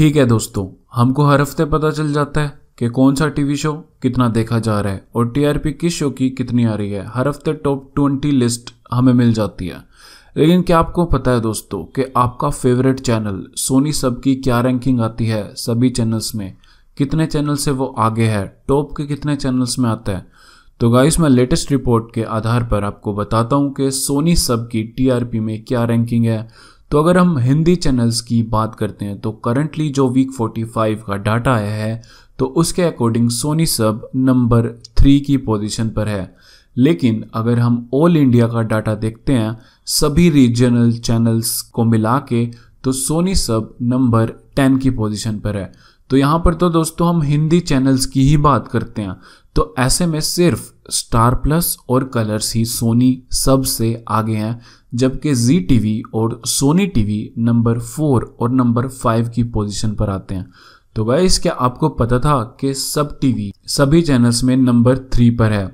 ठीक है दोस्तों हमको हर हफ्ते पता चल जाता है कि कौन सा टीवी शो कितना देखा जा रहा है और टीआरपी किस शो की कितनी आ रही है हर हफ्ते टॉप ट्वेंटी लिस्ट हमें मिल जाती है लेकिन क्या आपको पता है दोस्तों कि आपका फेवरेट चैनल सोनी सब की क्या रैंकिंग आती है सभी चैनल्स में कितने चैनल से वो आगे है टॉप के कितने चैनल्स में आता है तो गाइस मैं लेटेस्ट रिपोर्ट के आधार पर आपको बताता हूँ कि सोनी सब की टीआरपी में क्या रैंकिंग है तो अगर हम हिंदी चैनल्स की बात करते हैं तो करंटली जो वीक 45 का डाटा आया है तो उसके अकॉर्डिंग सोनी सब नंबर थ्री की पोजीशन पर है लेकिन अगर हम ऑल इंडिया का डाटा देखते हैं सभी रीजनल चैनल्स को मिला के तो सोनी सब नंबर टेन की पोजीशन पर है तो यहाँ पर तो दोस्तों हम हिंदी चैनल्स की ही बात करते हैं तो ऐसे में सिर्फ स्टार प्लस और कलर्स ही सोनी सब से आगे हैं जबकि जी टीवी और सोनी टीवी नंबर फोर और नंबर फाइव की पोजीशन पर आते हैं तो वह क्या आपको पता था कि सब टीवी सभी चैनल्स में नंबर थ्री पर है